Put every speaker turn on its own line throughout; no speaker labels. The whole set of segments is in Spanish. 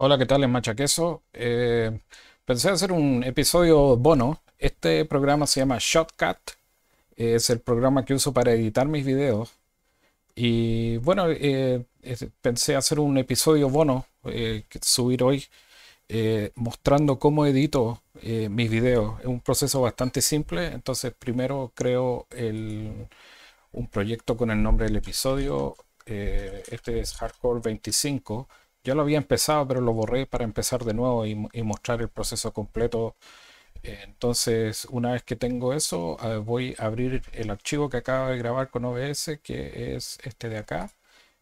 Hola, ¿qué tal? Es Macha Queso. Eh, pensé hacer un episodio bono. Este programa se llama Shotcut. Es el programa que uso para editar mis videos. Y bueno, eh, pensé hacer un episodio bono eh, subir hoy mostrando cómo edito mis videos. Es un proceso bastante simple. Entonces, primero creo un proyecto con el nombre del episodio. este es Hardcore 25 yo lo había empezado, pero lo borré para empezar de nuevo y, mostrar el proceso completo. Entonces, una vez que tengo eso, ah, voy a abrir el archivo que acabo de grabar con OBS, que es este de acá.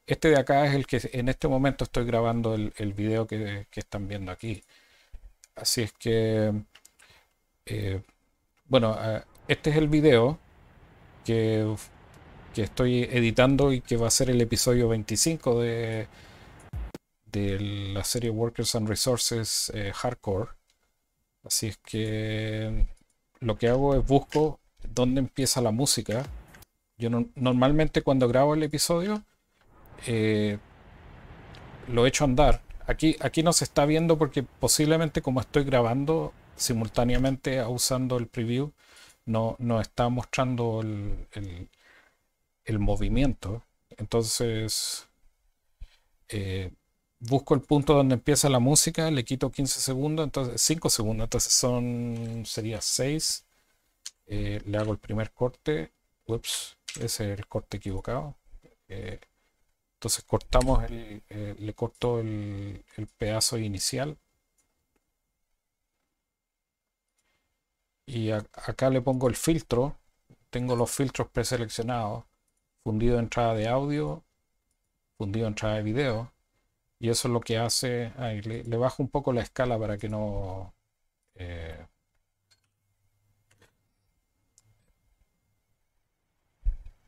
Este de acá es el que en este momento estoy grabando el, video que, están viendo aquí. Así es que, eh, bueno, ah, este es el video que, que estoy editando y que va a ser el episodio 25 de, la serie Workers and Resources eh, Hardcore. Así es que mm, lo que hago es busco dónde empieza la música. Yo normalmente cuando grabo el episodio eh, lo echo a andar. Aquí, aquí no se está viendo porque posiblemente como estoy grabando simultáneamente usando el preview, no, no está mostrando el, movimiento. Entonces, eh, busco el punto donde empieza la música, le quito 15 segundos, entonces 5 segundos, entonces son, sería 6. Eh, le hago el primer corte, ups, ese es el corte equivocado. Eh, entonces cortamos, el, eh, le corto el, pedazo inicial. Y acá le pongo el filtro, tengo los filtros preseleccionados, fundido entrada de audio, fundido entrada de video, y eso es lo que hace. le, bajo un poco la escala para que no. Eh,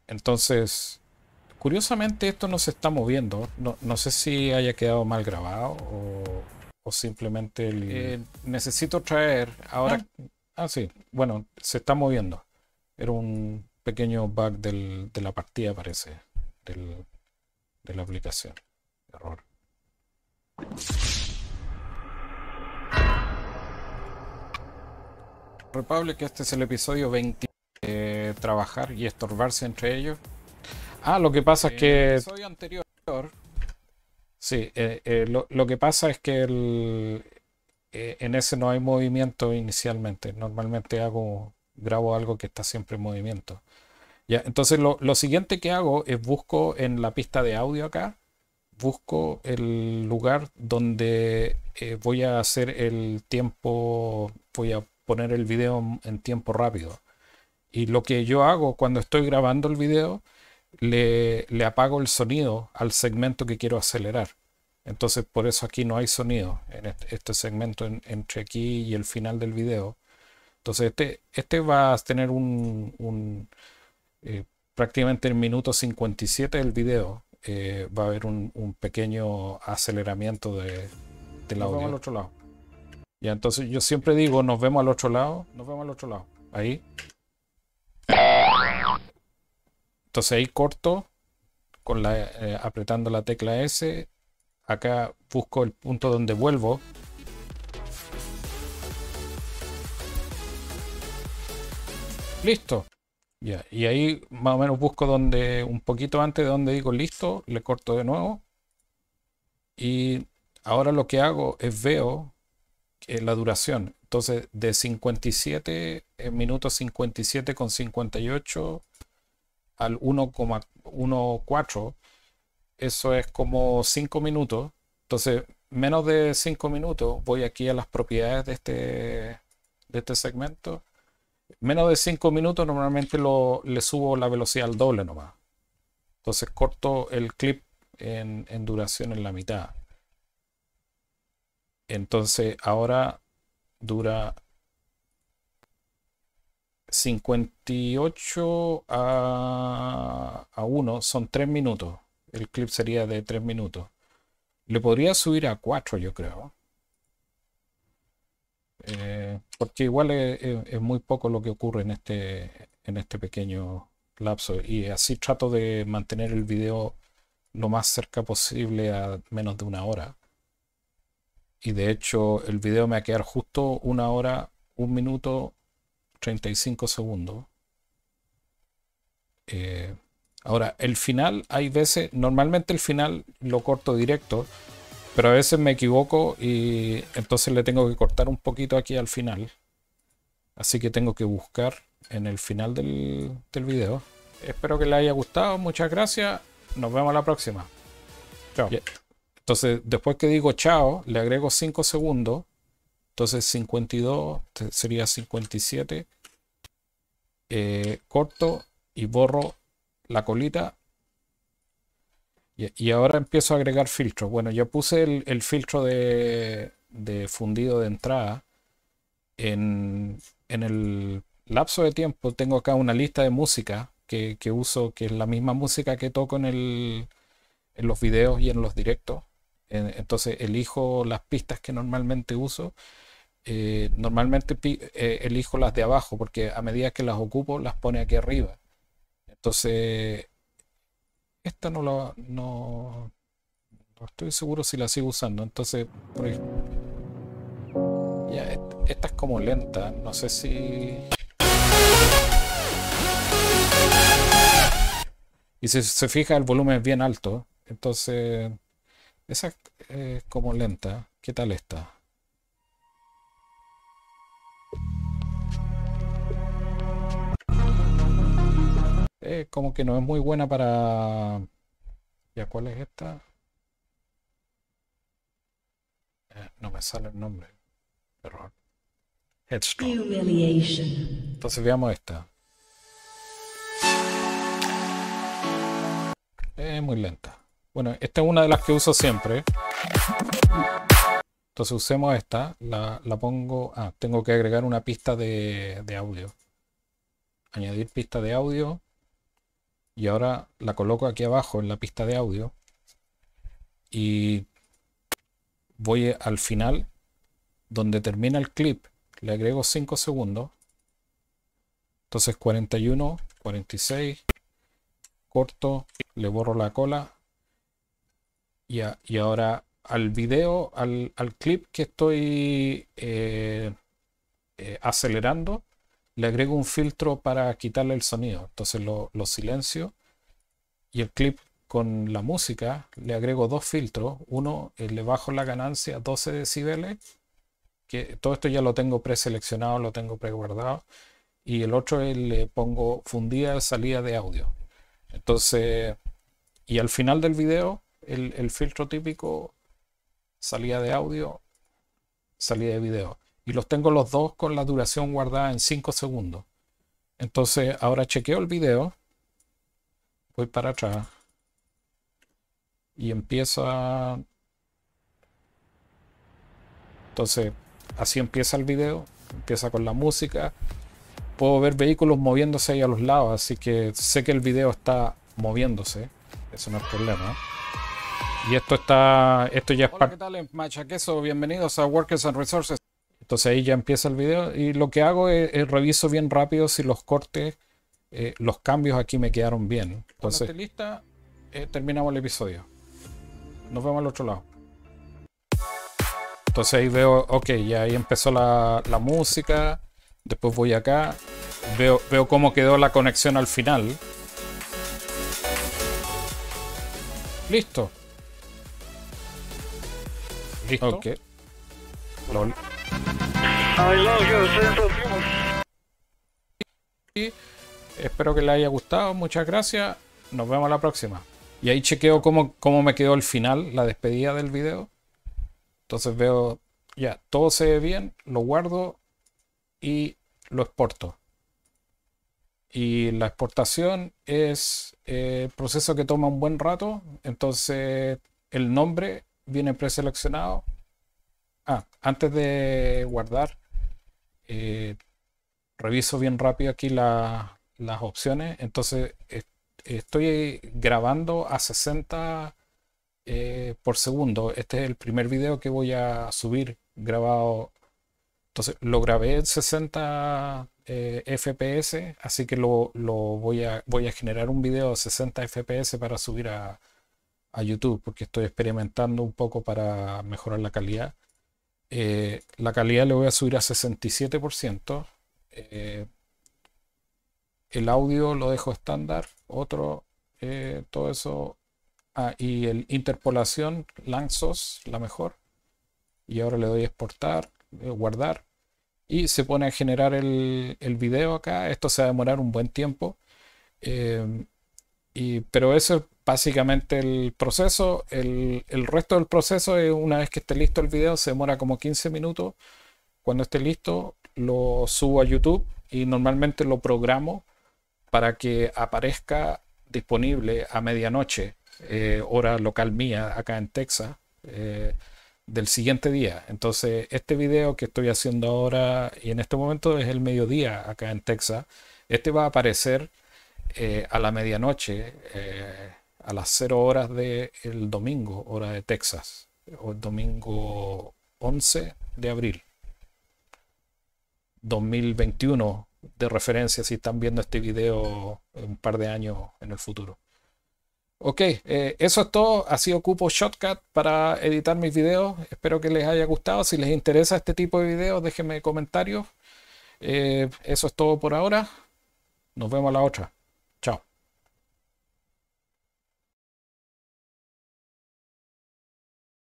entonces, curiosamente esto no se está moviendo. No, sé si haya quedado mal grabado o, simplemente eh, necesito traer ahora. Ah, ¿Ah? sí. Bueno, se está moviendo. Era un pequeño bug de la partida, parece, del, de la aplicación. Error. que este es el episodio 20 eh, trabajar y estorbarse entre ellos. Ah, lo que pasa es que... soy anterior... Sí, eh, eh, lo, que pasa es que en ese no hay movimiento inicialmente. Normalmente hago, grabo algo que está siempre en movimiento. Ya, entonces lo, siguiente que hago es busco en la pista de audio acá, busco el lugar donde voy a hacer el tiempo, voy a poner el video en tiempo rápido. Y lo que yo hago cuando estoy grabando el video, le, apago el sonido al segmento que quiero acelerar. Entonces por eso aquí no hay sonido en este, segmento entre aquí y el final del video. Entonces este, este va a tener un, eh, prácticamente el minuto 57 del video. Eh, va a haber un, pequeño aceleramiento de, la lado. Ya entonces yo siempre digo, nos vemos al otro lado, nos vemos al otro lado. Ahí. Entonces ahí corto, con la, eh, apretando la tecla S. Acá busco el punto donde vuelvo. Listo. Ya, y ahí más o menos busco donde, un poquito antes de donde digo listo, le corto de nuevo. Y ahora lo que hago es veo eh, la duración. Entonces, de 57 minutos 57 con 58 al 1,14, eso es como 5 minutos. Entonces, menos de 5 minutos, voy aquí a las propiedades de este, de este segmento. Menos de 5 minutos normalmente lo, le subo la velocidad al doble nomás. Entonces corto el clip en, en duración en la mitad. Entonces ahora dura 58 a, 1 son 3 minutos. El clip sería de 3 minutos. Le podría subir a 4, yo creo. Eh, porque igual es, muy poco lo que ocurre en este, en este pequeño lapso. Y así trato de mantener el video lo más cerca posible a menos de una hora. Y de hecho el video me va a quedar justo una hora, un minuto, 35 segundos. Eh, ahora, el final hay veces, normalmente el final lo corto directo, pero a veces me equivoco y entonces le tengo que cortar un poquito aquí al final. Así que tengo que buscar en el final del, del video. Espero que les haya gustado, muchas gracias, nos vemos la próxima. Chao. Entonces, después que digo chao, le agrego 5 segundos. Entonces, 52 sería 57. Eh, corto y borro la colita. Y, ahora empiezo a agregar filtros. Bueno, yo puse el, filtro de, fundido de entrada. En, el lapso de tiempo tengo acá una lista de música que, uso, que es la misma música que toco en, en los videos y en los directos entonces elijo las pistas que normalmente uso. Eh, normalmente eh, elijo las de abajo porque a medida que las ocupo las pone aquí arriba. Entonces, esta no la no, no estoy seguro si la sigo usando. Entonces, por ejemplo, ya, esta, esta es como lenta. No sé si... Y si se fija, el volumen es bien alto. Entonces... Esa es eh, como lenta. ¿Qué tal esta? Eh, como que no es muy buena para... ¿Ya cuál es esta? Eh, no me sale el nombre. Error. Headstrong. Entonces veamos esta. Es muy lenta. Bueno, esta es una de las que uso siempre. Entonces usemos esta, la, pongo... Ah, tengo que agregar una pista de, de audio. Añadir pista de audio. Y ahora la coloco aquí abajo en la pista de audio. Y voy al final, donde termina el clip. Le agrego 5 segundos. Entonces 41, 46, corto, le borro la cola, y, ahora al video, al, clip que estoy eh, eh, acelerando, le agrego un filtro para quitarle el sonido. Entonces lo, silencio y el clip con la música le agrego dos filtros. Uno, eh, le bajo la ganancia a 12 decibeles, que todo esto ya lo tengo preseleccionado, lo tengo preguardado. Y el otro le pongo fundida salida de audio. Entonces, y al final del video el, filtro típico, salía de audio, salida de video. Y los tengo los dos con la duración guardada en 5 segundos. Entonces ahora chequeo el video, voy para atrás y empieza... Entonces así empieza el video, empieza con la música. Puedo ver vehículos moviéndose ahí a los lados, así que sé que el video está moviéndose. Eso no es problema. Y esto está, esto ya es Hola, ¿qué tal? Queso. bienvenidos a Workers and Resources. Entonces ahí ya empieza el video y lo que hago es, reviso bien rápido si los cortes, eh, los cambios aquí me quedaron bien. Entonces, lista, eh, terminamos el episodio. Nos vemos al otro lado. Entonces ahí veo, ok, ya ahí empezó la, música. Después voy acá, veo cómo quedó la conexión al final. Listo. Ok. y espero que les haya gustado. Muchas gracias. Nos vemos la próxima. Y ahí chequeo cómo, cómo me quedó el final, la despedida del video. Entonces veo, ya, todo se ve bien, lo guardo y lo exporto. Y la exportación es el eh, proceso que toma un buen rato. Entonces el nombre viene preseleccionado. Ah, antes de guardar, eh, reviso bien rápido aquí las opciones. Entonces, estoy grabando a 60 eh, por segundo. Este es el primer video que voy a subir grabado. Entonces, lo grabé en 60 eh, FPS, así que lo, lo voy, a, voy a generar un video de 60 FPS para subir a, a YouTube, porque estoy experimentando un poco para mejorar la calidad. Eh, la calidad le voy a subir a 67%. Eh, el audio lo dejo estándar, otro, eh, todo eso. Ah, y el interpolación, Lanzos. la mejor. Y ahora le doy exportar, guardar. Y se pone a generar el, el, video acá. Esto se va a demorar un buen tiempo. pero eso básicamente el proceso, el, resto del proceso es una vez que esté listo el video, se demora como 15 minutos. Cuando esté listo, lo subo a YouTube y normalmente lo programo para que aparezca disponible a medianoche, eh, hora local mía, acá en Texas, eh, del siguiente día. Entonces, este video que estoy haciendo ahora y en este momento es el mediodía acá en Texas, este va a aparecer eh, a la medianoche a las 0 horas del domingo, hora de Texas, o el domingo 11 de abril 2021, de referencia si están viendo este video un par de años en el futuro. Ok, eh, eso es todo. Así ocupo Shotcut para editar mis videos. Espero que les haya gustado. Si les interesa este tipo de videos, déjenme comentarios. Eh, eso es todo por ahora. Nos vemos la otra. Chao.